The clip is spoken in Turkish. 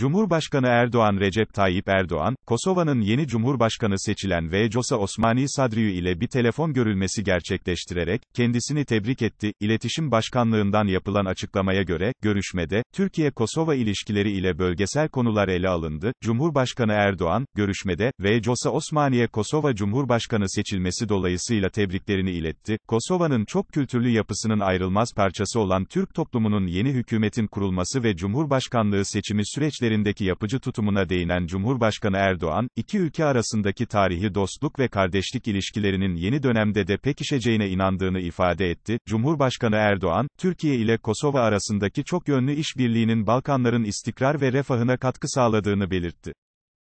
Cumhurbaşkanı Erdoğan Recep Tayyip Erdoğan, Kosova'nın yeni Cumhurbaşkanı seçilen ve Cosa Osmani Sadriu ile bir telefon görülmesi gerçekleştirerek, kendisini tebrik etti. İletişim Başkanlığından yapılan açıklamaya göre, görüşmede, Türkiye-Kosova ilişkileri ile bölgesel konular ele alındı. Cumhurbaşkanı Erdoğan, görüşmede, ve Cosa Osmani'ye Kosova Cumhurbaşkanı seçilmesi dolayısıyla tebriklerini iletti. Kosova'nın çok kültürlü yapısının ayrılmaz parçası olan Türk toplumunun yeni hükümetin kurulması ve Cumhurbaşkanlığı seçimi süreç işlerindeki yapıcı tutumuna değinen Cumhurbaşkanı Erdoğan, iki ülke arasındaki tarihi dostluk ve kardeşlik ilişkilerinin yeni dönemde de pekişeceğine inandığını ifade etti. Cumhurbaşkanı Erdoğan, Türkiye ile Kosova arasındaki çok yönlü işbirliğinin Balkanların istikrar ve refahına katkı sağladığını belirtti.